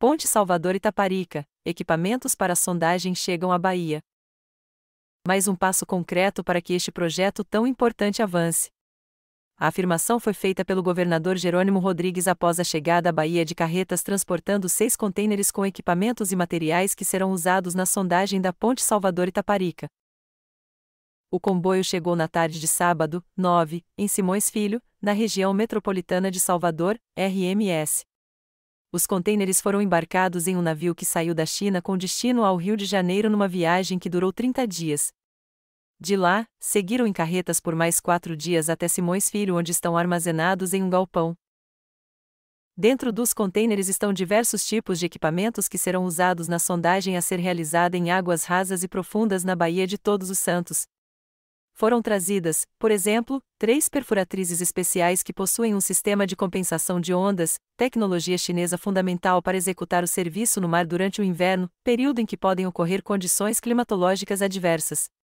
Ponte Salvador Itaparica, equipamentos para sondagem chegam à Bahia. Mais um passo concreto para que este projeto tão importante avance. A afirmação foi feita pelo governador Jerônimo Rodrigues após a chegada à Bahia de carretas transportando seis contêineres com equipamentos e materiais que serão usados na sondagem da Ponte Salvador Itaparica. O comboio chegou na tarde de sábado, 9, em Simões Filho, na região metropolitana de Salvador, RMS os contêineres foram embarcados em um navio que saiu da China com destino ao Rio de Janeiro numa viagem que durou 30 dias. De lá, seguiram em carretas por mais quatro dias até Simões Filho, onde estão armazenados em um galpão. Dentro dos contêineres estão diversos tipos de equipamentos que serão usados na sondagem a ser realizada em águas rasas e profundas na Baía de Todos os Santos, foram trazidas, por exemplo, três perfuratrizes especiais que possuem um sistema de compensação de ondas, tecnologia chinesa fundamental para executar o serviço no mar durante o inverno, período em que podem ocorrer condições climatológicas adversas.